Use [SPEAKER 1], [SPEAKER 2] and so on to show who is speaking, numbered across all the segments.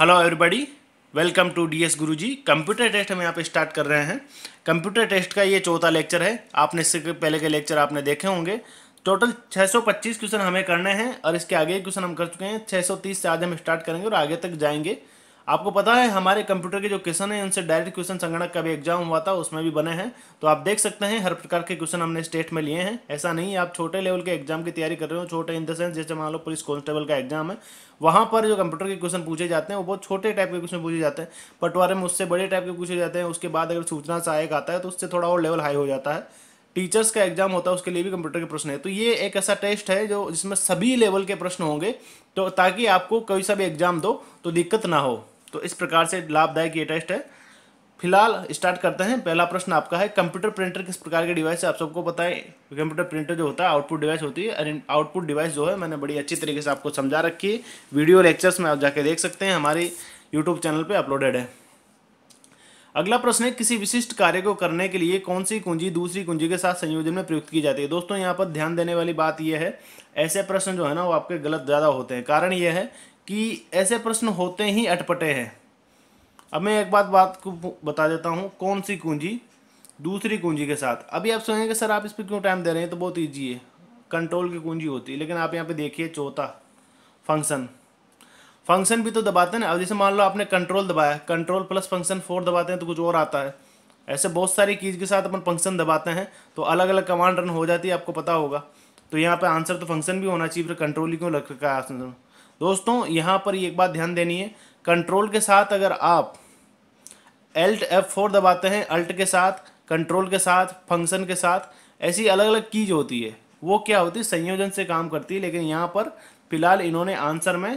[SPEAKER 1] hello everybody welcome to DS Guruji computer test हम यहाँ पे स्टार्ट कर रहे हैं कंप्यूटर टेस्ट का ये चौथा लेक्चर है आपने इससे पहले के लेक्चर आपने देखे होंगे टोटल 625 क्वेश्चन हमें करने हैं और इसके आगे क्वेश्चन हम कर चुके हैं 630 से आज हम स्टार्ट करेंगे और आगे तक जाएंगे आपको पता है हमारे कंप्यूटर के जो क्वेश्चन है उनसे डायरेक्ट क्वेश्चन संगणक का भी एग्जाम हुआ था उसमें भी बने हैं तो आप देख सकते हैं हर प्रकार के क्वेश्चन हमने स्टेट में लिए हैं ऐसा नहीं आप छोटे लेवल के एग्जाम की तैयारी कर रहे हो छोटे इन द सेंस जैसे मान लो पुलिस कॉन्स्टेबल का एग्जाम है वहाँ पर जो कंप्यूटर के क्वेश्चन पूछे जाते हैं वो बहुत छोटे टाइप के क्वेश्चन पूछे जाते हैं पटवारे में उससे बड़े टाइप के पूछे जाते हैं उसके बाद अगर सूचना सहायक आता है तो उससे थोड़ा और लेवल हाई हो जाता है टीचर्स का एग्जाम होता है उसके लिए भी कंप्यूटर के प्रश्न है तो ये एक ऐसा टेस्ट है जो जिसमें सभी लेवल के प्रश्न होंगे तो ताकि आपको कोई सा भी एग्जाम दो तो दिक्कत ना हो तो इस प्रकार से लाभदायक ये टेस्ट है फिलहाल स्टार्ट करते हैं पहला प्रश्न आपका है कंप्यूटर प्रिंटर किस प्रकार के डिवाइस है आप सबको पता है कंप्यूटर प्रिंटर जो होता है आउटपुट डिवाइस होती है आउटपुट डिवाइस जो है मैंने बड़ी अच्छी तरीके से आपको समझा रखी है वीडियो लेक्चर्स में आप जाके देख सकते हैं हमारे यूट्यूब चैनल पर अपलोडेड है अगला प्रश्न है किसी विशिष्ट कार्य को करने के लिए कौन सी कुंजी दूसरी कुंजी के साथ संयोजन में प्रयुक्त की जाती है दोस्तों यहाँ पर ध्यान देने वाली बात यह है ऐसे प्रश्न जो है ना वो आपके गलत ज़्यादा होते हैं कारण यह है कि ऐसे प्रश्न होते ही अटपटे हैं अब मैं एक बात बात को बता देता हूँ कौन सी कुंजी दूसरी कुंजी के साथ अभी आप सुनेंगे सर आप इस पर क्यों टाइम दे रहे हैं तो बहुत ईजी है कंट्रोल की कुंजी होती है लेकिन आप यहाँ पे देखिए चौथा फंक्शन फंक्शन भी तो दबाते हैं ना अब जैसे मान लो आपने कंट्रोल दबाया कंट्रोल प्लस फंक्शन फोर दबाते हैं तो कुछ और आता है ऐसे बहुत सारी चीज़ के साथ अपन फंक्शन दबाते हैं तो अलग अलग कमांड रन हो जाती है आपको पता होगा तो यहाँ पे आंसर तो फंक्शन भी होना चाहिए फिर कंट्रोल ही क्यों लग रखा है आंसर दोस्तों यहाँ पर एक बात ध्यान देनी है कंट्रोल के साथ अगर आप एल्ट एफ फोर दबाते हैं अल्ट के साथ कंट्रोल के साथ फंक्शन के साथ ऐसी अलग अलग कीज होती है वो क्या होती है संयोजन से काम करती है लेकिन यहाँ पर फिलहाल इन्होंने आंसर में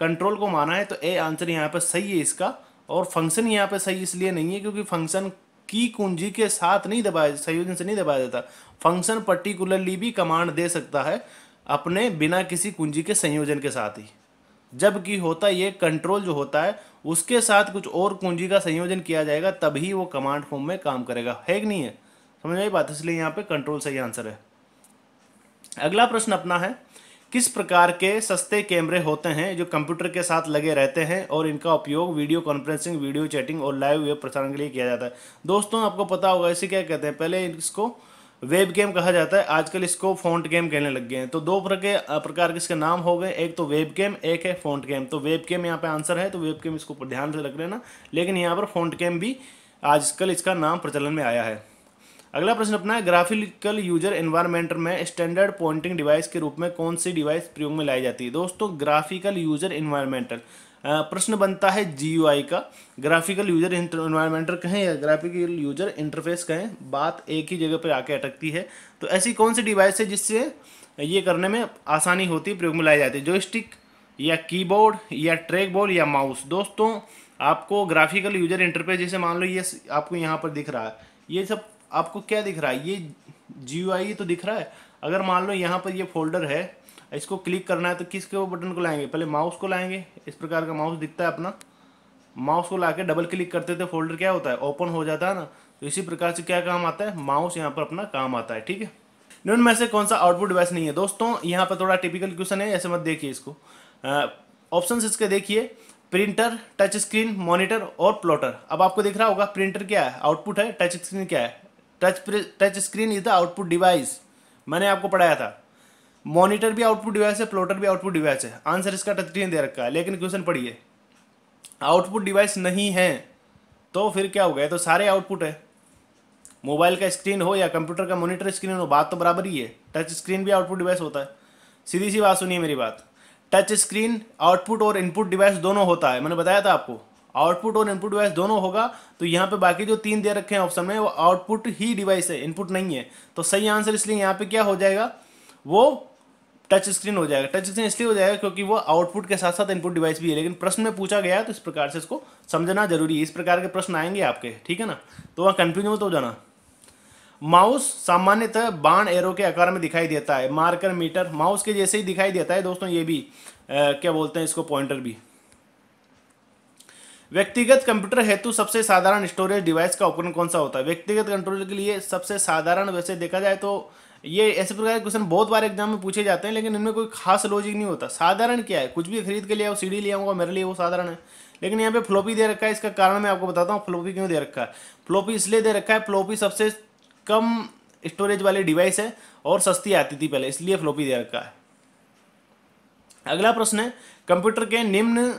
[SPEAKER 1] कंट्रोल को माना है तो ए आंसर यहाँ पर सही है इसका और फंक्शन यहाँ पर सही इसलिए नहीं है क्योंकि फंक्शन की कुंजी के साथ नहीं दबाया संयोजन से नहीं दबाया जाता फंक्शन पर्टिकुलरली भी कमांड दे सकता है अपने बिना किसी कुंजी के संयोजन के साथ ही जबकि होता ये कंट्रोल जो होता है उसके साथ कुछ और कुंजी का संयोजन किया जाएगा तभी वो कमांड फॉर्म में काम करेगा है कि नहीं है समझ आई बात इसलिए यहाँ पे कंट्रोल सही आंसर है अगला प्रश्न अपना है किस प्रकार के सस्ते कैमरे होते हैं जो कंप्यूटर के साथ लगे रहते हैं और इनका उपयोग वीडियो कॉन्फ्रेंसिंग वीडियो चैटिंग और लाइव वेब प्रसारण के लिए किया जाता है दोस्तों आपको पता होगा इसे क्या कहते हैं पहले इसको वेब गेम कहा जाता है आजकल इसको फोन्ट गेम कहने लग गए हैं तो दो प्रकार के इसके नाम हो गए एक तो वेब गेम एक है फोन्ट गेम तो वेब गेम यहाँ पे आंसर है तो वेब गेम इसको ध्यान से रख लेना लेकिन यहाँ पर फोन्ट गेम भी आजकल इसका नाम प्रचलन में आया है अगला प्रश्न अपना है ग्राफिकल यूजर एनवायरमेंट में स्टैंडर्ड पॉइंटिंग डिवाइस के रूप में कौन सी डिवाइस प्रयोग में लाई जाती है दोस्तों ग्राफिकल यूजर एनवायरमेंटल प्रश्न बनता है जी का ग्राफिकल यूजर इन्वायरमेंटर कहें या ग्राफिकल यूजर इंटरफेस कहें बात एक ही जगह पर आके अटकती है तो ऐसी कौन सी डिवाइस है जिससे ये करने में आसानी होती है प्रयोग में लाई जाती है स्टिक या कीबोर्ड या ट्रैक बोर्ड या माउस दोस्तों आपको ग्राफिकल यूजर इंटरफेस जैसे मान लो ये आपको यहाँ पर दिख रहा है ये सब आपको क्या दिख रहा है ये जी तो दिख रहा है अगर मान लो यहाँ पर ये फोल्डर है इसको क्लिक करना है तो किसके वो बटन को लाएंगे पहले माउस को लाएंगे इस प्रकार का माउस दिखता है अपना माउस को ला के डबल क्लिक करते थे फोल्डर क्या होता है ओपन हो जाता है ना तो इसी प्रकार से क्या काम आता है माउस यहाँ पर अपना काम आता है ठीक है में से कौन सा आउटपुट डिवाइस नहीं है दोस्तों यहाँ पर थोड़ा टिपिकल क्वेश्चन है ऐसे मत देखिए इसको ऑप्शंस इसके देखिए प्रिंटर टच स्क्रीन मॉनिटर और प्लॉटर अब आपको दिख रहा होगा प्रिंटर क्या है आउटपुट है टच स्क्रीन क्या है touch touch screen is the output device मैंने आपको पढ़ाया था मॉनिटर भी आउटपुट डिवाइस है प्लॉटर भी आउटपुट डिवाइस है आंसर इसका थर्टीन दे रखा है लेकिन क्वेश्चन पढ़िए आउटपुट डिवाइस नहीं है तो फिर क्या हो गया तो सारे आउटपुट है मोबाइल का स्क्रीन हो या कंप्यूटर का मॉनिटर स्क्रीन हो बात तो बराबर ही है टच स्क्रीन भी आउटपुट डिवाइस होता है सीधी सी बात सुनिए मेरी बात टच स्क्रीन आउटपुट और इनपुट डिवाइस दोनों होता है मैंने बताया था आपको आउटपुट और इनपुट डिवाइस दोनों होगा तो यहाँ पे बाकी जो तीन दे रखे हैं ऑप्शन में वो आउटपुट ही डिवाइस है इनपुट नहीं है तो सही आंसर इसलिए यहाँ पे क्या हो जाएगा वो टच स्क्रीन हो जाएगा टच स्क्रीन इसलिए हो जाएगा क्योंकि वो आउटपुट के साथ साथ इनपुट डिवाइस भी है लेकिन प्रश्न में पूछा गया है तो इस प्रकार से इसको समझना जरूरी है इस प्रकार के प्रश्न आएंगे आपके ठीक है ना तो वहाँ कन्फ्यूज मत जाना माउस सामान्यतः बाण एरो के आकार में दिखाई देता है मार्कर मीटर माउस के जैसे ही दिखाई देता है दोस्तों ये भी आ, क्या बोलते हैं इसको पॉइंटर भी व्यक्तिगत कंप्यूटर हेतु सबसे साधारण स्टोरेज डिवाइस का उपकरण कौन सा होता है व्यक्तिगत कंट्रोल के लिए सबसे साधारण वैसे देखा जाए तो ये ऐसे प्रकार के क्वेश्चन बहुत बार एग्जाम में पूछे जाते हैं लेकिन इनमें कोई खास लॉजिक नहीं होता साधारण क्या है कुछ भी खरीद के लिया सीढ़ी ले आऊँगा मेरे लिए वो साधारण है लेकिन यहाँ पे फ्लोपी दे रखा है इसका कारण मैं आपको बताता हूँ फ्लोपी क्यों दे रखा है फ्लोपी इसलिए दे रखा है फ्लोपी सबसे कम स्टोरेज वाली डिवाइस है और सस्ती आती थी पहले इसलिए फ्लोपी दे रखा है अगला प्रश्न है कंप्यूटर के निम्न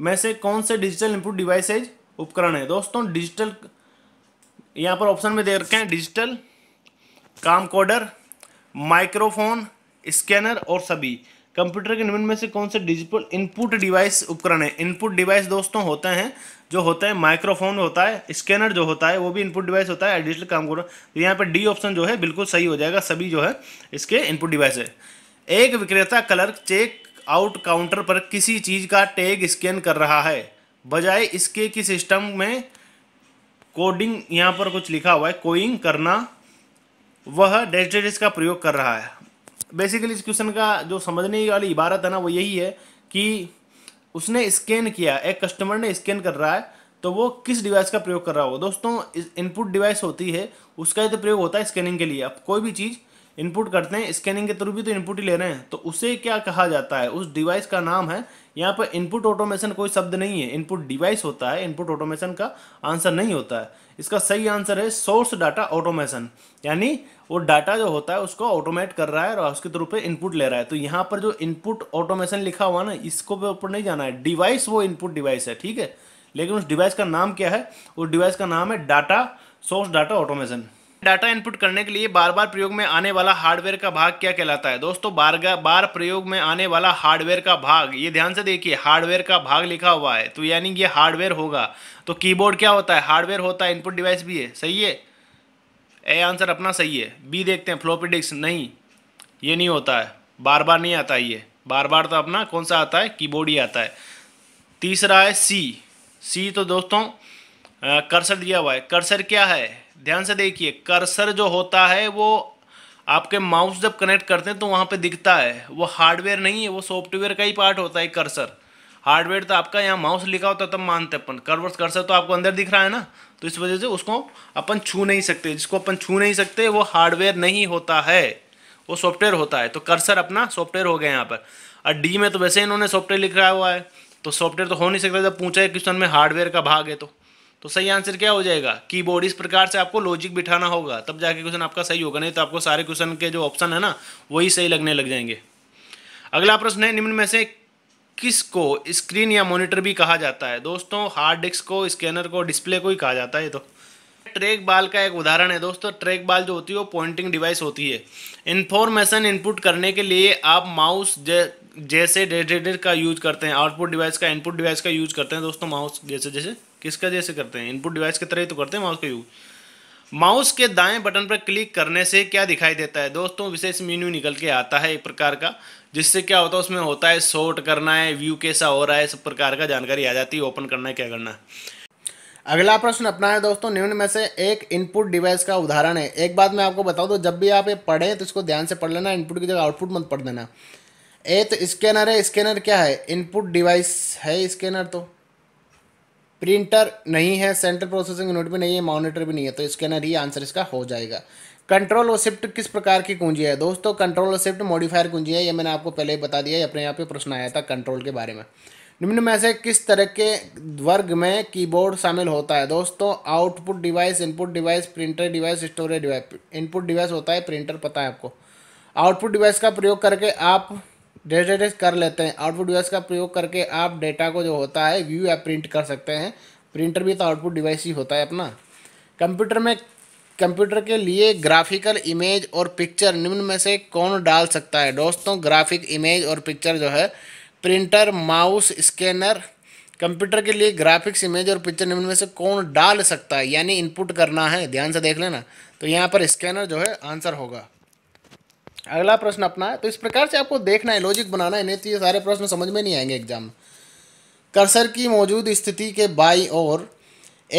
[SPEAKER 1] में से कौन से डिजिटल इनपुट डिवाइसेज उपकरण है दोस्तों डिजिटल यहाँ पर ऑप्शन में दे रखे हैं डिजिटल काम कोडर माइक्रोफोन स्कैनर और सभी कंप्यूटर के निम्न में से कौन से डिजिटल इनपुट डिवाइस उपकरण है इनपुट डिवाइस दोस्तों होते हैं जो होते हैं माइक्रोफोन होता है स्कैनर जो होता है वो भी इनपुट डिवाइस होता है डिजिटल काम कोडर तो यहाँ पर डी ऑप्शन जो है बिल्कुल सही हो जाएगा सभी जो है इसके इनपुट डिवाइस है एक विक्रेता क्लर्क चेक आउट काउंटर पर किसी चीज़ का टैग स्कैन कर रहा है बजाय इसके कि सिस्टम में कोडिंग यहाँ पर कुछ लिखा हुआ है कोइंग करना वह डैश डैश का प्रयोग कर रहा है बेसिकली इस क्वेश्चन का जो समझने वाली इबारत है ना वो यही है कि उसने स्कैन किया एक कस्टमर ने स्कैन कर रहा है तो वो किस डिवाइस का प्रयोग कर रहा होगा दोस्तों इनपुट डिवाइस होती है उसका ही तो प्रयोग होता है स्कैनिंग के लिए अब कोई भी चीज़ इनपुट करते हैं स्कैनिंग के थ्रू भी तो इनपुट ही ले रहे हैं तो उसे क्या कहा जाता है उस डिवाइस का नाम है यहाँ पर इनपुट ऑटोमेशन कोई शब्द नहीं है इनपुट डिवाइस होता है इनपुट ऑटोमेशन का आंसर नहीं होता है इसका सही आंसर है सोर्स डाटा ऑटोमेशन यानी वो डाटा जो होता है उसको ऑटोमेट कर रहा है और उसके थ्रू पे इनपुट ले रहा है तो यहाँ पर जो इनपुट ऑटोमेशन लिखा हुआ ना इसको भी ऊपर नहीं जाना है डिवाइस वो इनपुट डिवाइस है ठीक है लेकिन उस डिवाइस का नाम क्या है उस डिवाइस का नाम है data source data automation data input करने के लिए बार बार प्रयोग में आने वाला हार्डवेयर का भाग क्या कहलाता है दोस्तों बार बार प्रयोग में आने वाला हार्डवेयर का भाग ये ध्यान से देखिए हार्डवेयर का भाग लिखा हुआ है तो यानी ये हार्डवेयर होगा तो कीबोर्ड क्या होता है हार्डवेयर होता है इनपुट डिवाइस भी है सही है ए आंसर अपना सही है बी देखते हैं फ्लोपी नहीं ये नहीं होता है बार बार नहीं आता ये बार बार तो अपना कौन सा आता है कीबोर्ड ही आता है तीसरा है सी सी तो दोस्तों कर्सर दिया हुआ है कर्सर क्या है ध्यान से देखिए कर्सर जो होता है वो आपके माउस जब कनेक्ट करते हैं तो वहाँ पे दिखता है वो हार्डवेयर नहीं है वो सॉफ्टवेयर का ही पार्ट होता है कर्सर हार्डवेयर तो आपका यहाँ माउस लिखा होता है तब मानते अपन कर्वर्स कर्सर तो आपको अंदर दिख रहा है ना तो इस वजह से उसको अपन छू नहीं सकते जिसको अपन छू नहीं सकते वो हार्डवेयर नहीं होता है वो सॉफ्टवेयर होता है तो कर्सर अपना सॉफ्टवेयर हो गया यहाँ पर और डी में तो वैसे इन्होंने सॉफ्टवेयर लिख रहा हुआ है तो सॉफ्टवेयर तो हो नहीं सकता जब पूछा है क्वेश्चन में हार्डवेयर का भाग है तो तो सही आंसर क्या हो जाएगा कीबोर्ड इस प्रकार से आपको लॉजिक बिठाना होगा तब जाके क्वेश्चन आपका सही होगा नहीं तो आपको सारे क्वेश्चन के जो ऑप्शन है ना वही सही लगने लग जाएंगे अगला प्रश्न है निम्न में से किसको स्क्रीन या मॉनिटर भी कहा जाता है दोस्तों हार्ड डिस्क को स्कैनर को डिस्प्ले को ही कहा जाता है तो ट्रैक बाल का एक उदाहरण है दोस्तों ट्रैक बाल जो होती है वो पॉइंटिंग डिवाइस होती है इन्फॉर्मेशन इनपुट करने के लिए आप माउस जैसे डेडेडर का यूज करते हैं आउटपुट डिवाइस का इनपुट डिवाइस का यूज करते हैं दोस्तों माउस जैसे जैसे किसका जैसे करते हैं इनपुट डिवाइस की तरह ही तो करते हैं माउस का यूज माउस के दाएं बटन पर क्लिक करने से क्या दिखाई देता है दोस्तों विशेष मेन्यू निकल के आता है एक प्रकार का जिससे क्या होता है उसमें होता है शॉर्ट करना है व्यू कैसा हो रहा है सब प्रकार का जानकारी आ जाती है ओपन करना है क्या करना है
[SPEAKER 2] अगला प्रश्न अपना है दोस्तों निम्न में से एक इनपुट डिवाइस का उदाहरण है एक बात मैं आपको बताऊँ तो जब भी आप ये पढ़ें तो इसको ध्यान से पढ़ लेना इनपुट की जगह आउटपुट मत पढ़ देना ए तो स्कैनर है स्कैनर क्या है इनपुट डिवाइस है स्कैनर तो प्रिंटर नहीं है सेंट्रल प्रोसेसिंग यूनिट भी नहीं है मॉनिटर भी नहीं है तो स्कैनर ही आंसर इसका हो जाएगा कंट्रोल और शिफ्ट किस प्रकार की कुंजी है दोस्तों कंट्रोल और शिफ्ट मॉडिफायर कुंजी है ये मैंने आपको पहले ही बता दिया अपने यहाँ पे प्रश्न आया था कंट्रोल के बारे में निम्न में से किस तरह के वर्ग में कीबोर्ड शामिल होता है दोस्तों output device input device printer device storage device input device होता है प्रिंटर पता है आपको आउटपुट डिवाइस का प्रयोग करके आप डेटा डेस कर लेते हैं आउटपुट डिवाइस का प्रयोग करके आप डेटा को जो होता है व्यू या प्रिंट कर सकते हैं प्रिंटर भी तो आउटपुट डिवाइस ही होता है अपना कंप्यूटर में कंप्यूटर के लिए ग्राफिकल इमेज और पिक्चर निम्न में से कौन डाल सकता है दोस्तों ग्राफिक इमेज और पिक्चर जो है प्रिंटर माउस स्कैनर कंप्यूटर के लिए ग्राफिक्स इमेज और पिक्चर निम्न में से कौन डाल सकता है यानी इनपुट करना है ध्यान से देख लेना तो यहाँ पर स्कैनर जो है आंसर होगा अगला प्रश्न अपना है तो इस प्रकार से आपको देखना है लॉजिक बनाना है नहीं तो ये सारे प्रश्न समझ में नहीं आएंगे एग्जाम में कर्सर की मौजूद स्थिति के बाई और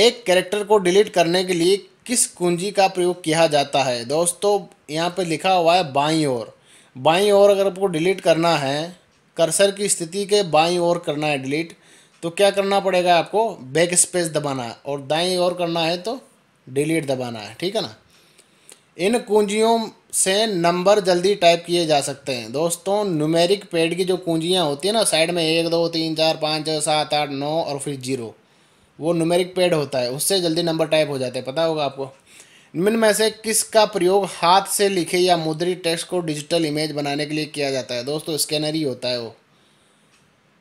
[SPEAKER 2] एक कैरेक्टर को डिलीट करने के लिए किस कुंजी का प्रयोग किया जाता है दोस्तों यहाँ पे लिखा हुआ है बाई और बाई और अगर आपको डिलीट करना है कर्सर की स्थिति के बाई और करना है डिलीट तो क्या करना पड़ेगा आपको बैक स्पेस दबाना है और दाई और करना है तो डिलीट दबाना है ठीक है ना इन कुंजियों से नंबर जल्दी टाइप किए जा सकते हैं दोस्तों न्यूमेरिक पेड की जो कुंजियाँ होती हैं ना साइड में एक दो तीन चार पाँच छः सात आठ नौ और फिर जीरो वो न्यूमेरिक पेड होता है उससे जल्दी नंबर टाइप हो जाते हैं पता होगा आपको इनमें में से किसका प्रयोग हाथ से लिखे या मुद्रित टेक्स्ट को डिजिटल इमेज बनाने के लिए किया जाता है दोस्तों स्कैनर ही होता है वो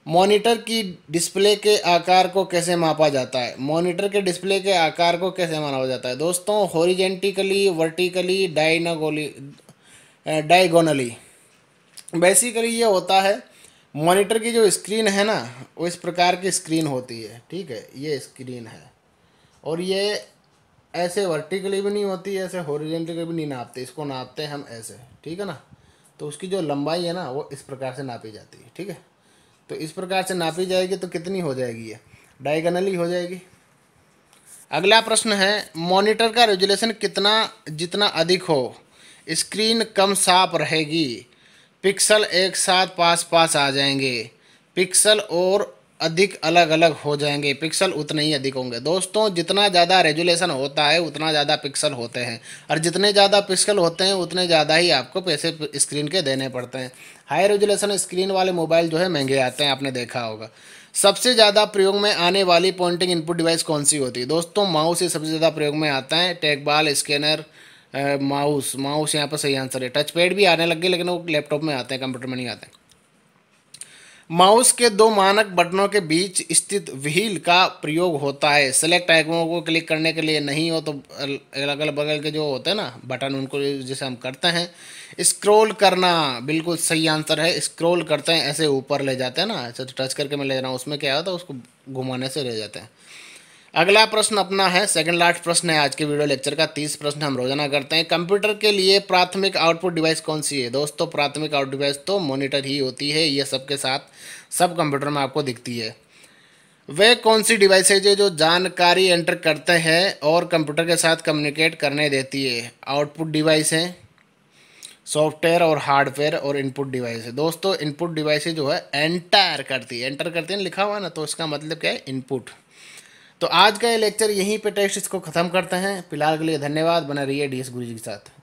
[SPEAKER 2] मॉनिटर की डिस्प्ले के आकार को कैसे मापा जाता है मॉनिटर के डिस्प्ले के आकार को कैसे मापा जाता है दोस्तों हॉरिजेंटिकली वर्टिकली डाइनागोली डाइगोनली बेसिकली ये होता है मॉनिटर की जो स्क्रीन है ना वो इस प्रकार की स्क्रीन होती है ठीक है ये स्क्रीन है और ये ऐसे वर्टिकली भी नहीं होती ऐसे हॉरिजेंटिकली भी नहीं नापते इसको नापते हम ऐसे ठीक है ना तो उसकी जो लंबाई है ना वो इस प्रकार से नापी जाती है ठीक है तो इस प्रकार से नापी जाएगी तो कितनी हो जाएगी ये डायगनली हो जाएगी अगला प्रश्न है मॉनिटर का रेजुलेशन कितना जितना अधिक हो स्क्रीन कम साफ रहेगी पिक्सल एक साथ पास पास आ जाएंगे पिक्सल और अधिक अलग अलग हो जाएंगे पिक्सल उतने ही अधिक होंगे दोस्तों जितना ज़्यादा रेजुलेशन होता है उतना ज़्यादा पिक्सल होते हैं और जितने ज़्यादा पिक्सल होते हैं उतने ज़्यादा ही आपको पैसे स्क्रीन के देने पड़ते हैं हाई रेजुलेशन स्क्रीन वाले मोबाइल जो है महंगे आते हैं आपने देखा होगा सबसे ज़्यादा प्रयोग में आने वाली पॉइंटिंग इनपुट डिवाइस कौन सी होती है दोस्तों माउस ही सबसे ज़्यादा प्रयोग में आता है टेकबाल स्कैनर माउस माउस यहाँ पर सही आंसर है टच पैड भी आने लग गए लेकिन वो लैपटॉप में आते हैं कंप्यूटर में नहीं आते हैं माउस के दो मानक बटनों के बीच स्थित व्हील का प्रयोग होता है सेलेक्ट आइकनों को क्लिक करने के लिए नहीं हो तो अलग अलग बगल के जो होते हैं ना बटन उनको जैसे हम करते हैं स्क्रॉल करना बिल्कुल सही आंसर है स्क्रॉल करते हैं ऐसे ऊपर ले जाते हैं ना ऐसे टच तो करके मैं ले रहा हूँ उसमें क्या होता है उसको घुमाने से ले जाते हैं अगला प्रश्न अपना है सेकंड लास्ट प्रश्न है आज के वीडियो लेक्चर का तीस प्रश्न हम रोजाना करते हैं कंप्यूटर के लिए प्राथमिक आउटपुट डिवाइस कौन सी है दोस्तों प्राथमिक आउट डिवाइस तो मॉनिटर ही होती है ये सबके साथ सब कंप्यूटर में आपको दिखती है वे कौन सी डिवाइसेज है जो जानकारी एंटर करते हैं और कंप्यूटर के साथ कम्युनिकेट करने देती है आउटपुट डिवाइस है सॉफ्टवेयर और हार्डवेयर और इनपुट डिवाइस है दोस्तों इनपुट डिवाइस जो है एंटर करती है एंटर करती है लिखा हुआ ना तो इसका मतलब क्या है इनपुट तो आज का ये लेक्चर यहीं पे टेस्ट इसको ख़त्म करते हैं फिलहाल के लिए धन्यवाद बना रहिए डी एस गुरु जी के साथ